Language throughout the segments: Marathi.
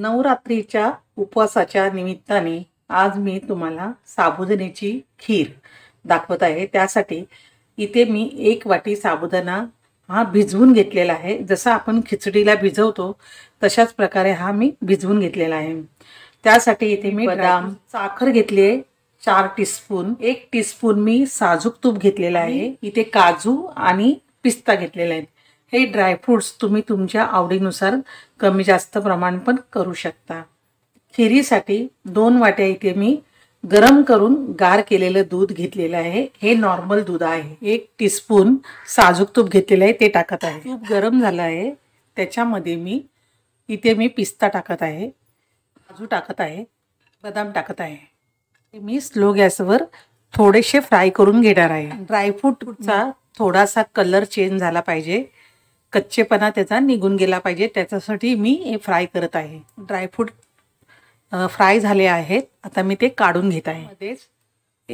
नवरात्रीच्या उपवासाच्या निमित्ताने आज मी तुम्हाला साबुदाण्याची खीर दाखवत आहे त्यासाठी इथे मी एक वाटी साबुदाणा हा भिजवून घेतलेला आहे जसा आपण खिचडीला भिजवतो तशाच प्रकारे हा मी भिजवून घेतलेला आहे त्यासाठी इथे मी बदाम साखर घेतली आहे चार टीस्पून एक टीस्पून मी साजूक तूप घेतलेला आहे इथे काजू आणि पिस्ता घेतलेला आहे हे ड्रायफ्रूट्स तुम्ही तुमच्या आवडीनुसार कमी जास्त प्रमाण पण करू शकता खिरीसाठी दोन वाट्या इथे मी गरम करून गार केलेलं दूध घेतलेलं आहे हे नॉर्मल दूध आहे एक टीस्पून साजूक तूप घेतलेलं आहे ते टाकत आहे तूप गरम झालं आहे त्याच्यामध्ये मी इथे मी पिस्ता टाकत आहे काजू टाकत आहे बदाम टाकत आहे मी स्लो गॅसवर थोडेसे फ्राय करून घेणार आहे ड्रायफ्रूटचा थोडासा कलर चेंज झाला पाहिजे कच्चेपणा त्याचा निघून गेला पाहिजे त्याच्यासाठी मी हे फ्राय करत आहे ड्रायफ्रूट फ्राय झाले आहेत आता मी ते काढून घेत आहे मध्येच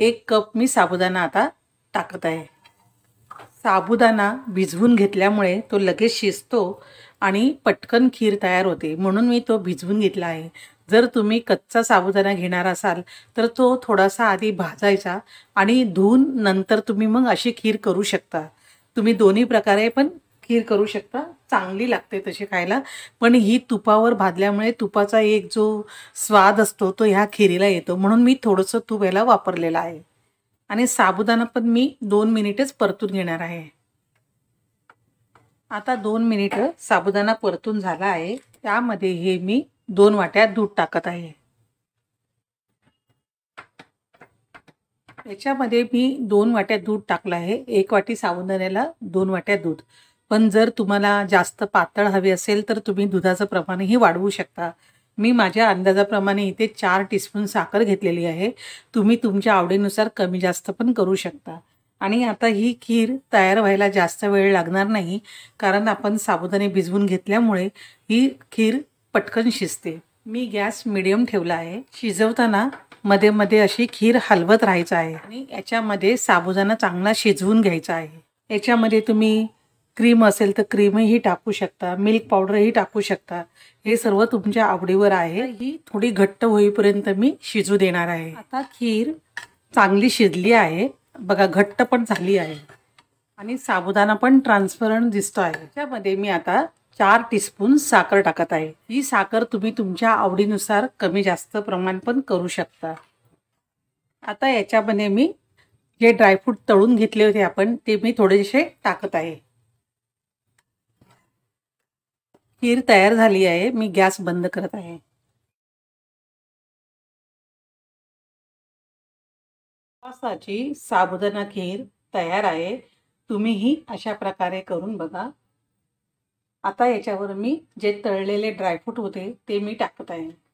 एक कप मी साबुदाणा आता टाकत आहे साबुदाणा भिजवून घेतल्यामुळे तो लगेच शिजतो आणि पटकन खीर तयार होते म्हणून मी तो भिजवून घेतला आहे जर तुम्ही कच्चा साबुदाणा घेणार असाल तर तो थोडासा आधी भाजायचा आणि धुवून नंतर तुम्ही मग अशी खीर करू शकता तुम्ही दोन्ही प्रकारे पण खीर करू शकता चांगली लागते तशी खायला पण ही तुपावर भाजल्यामुळे तुपाचा एक जो स्वाद असतो तो ह्या खिरीला येतो म्हणून मी थोडंसं तूप याला वापरलेलं आहे आणि साबुदाणा पण मी दोन मिनिटेच परतून घेणार आहे आता दोन मिनिट साबुदाणा परतून झाला आहे त्यामध्ये हे मी दोन वाट्या दूध टाकत आहे याच्यामध्ये मी दोन वाट्या दूध टाकलं आहे एक वाटी साबुदाण्याला दोन वाट्या दूध पण जर तुम्हाला जास्त पातळ हवी असेल तर तुम्ही दुधाचं प्रमाणही वाढवू शकता मी माझ्या अंदाजाप्रमाणे इथे चार टीस्पून साखर घेतलेली आहे तुम्ही तुमच्या आवडीनुसार कमी जास्त पण करू शकता आणि आता ही खीर तयार व्हायला जास्त वेळ लागणार नाही कारण आपण साबुदाणे भिजवून घेतल्यामुळे ही खीर पटकन शिजते मी गॅस मिडियम ठेवला आहे शिजवताना मध्ये मध्ये अशी खीर हलवत राहायचं आहे आणि याच्यामध्ये साबुदाणा चांगला शिजवून घ्यायचा आहे याच्यामध्ये तुम्ही क्रीम असेल तर क्रीमही टाकू शकता मिल्क पावडरही टाकू शकता हे सर्व तुमच्या आवडीवर आहे ही थोडी घट्ट होईपर्यंत मी शिजू देणार आहे आता खीर चांगली शिजली आहे बघा घट्ट पण झाली आहे आणि साबुदाना पण ट्रान्सपरंट दिसतो आहे त्यामध्ये मी आता चार टीस्पून साखर टाकत आहे ही साखर तुम्ही तुमच्या आवडीनुसार कमी जास्त प्रमाण पण करू शकता आता याच्यामध्ये मी जे ड्रायफ्रूट तळून घेतले होते आपण ते मी थोडेसे टाकत आहे खीर तयार झाली आहे मी गॅस बंद करत आहे साची साबुदाणा खीर तयार आहे ही अशा प्रकारे करून बघा आता याच्यावर मी जे तळलेले ड्रायफ्रूट होते ते मी टाकत आहे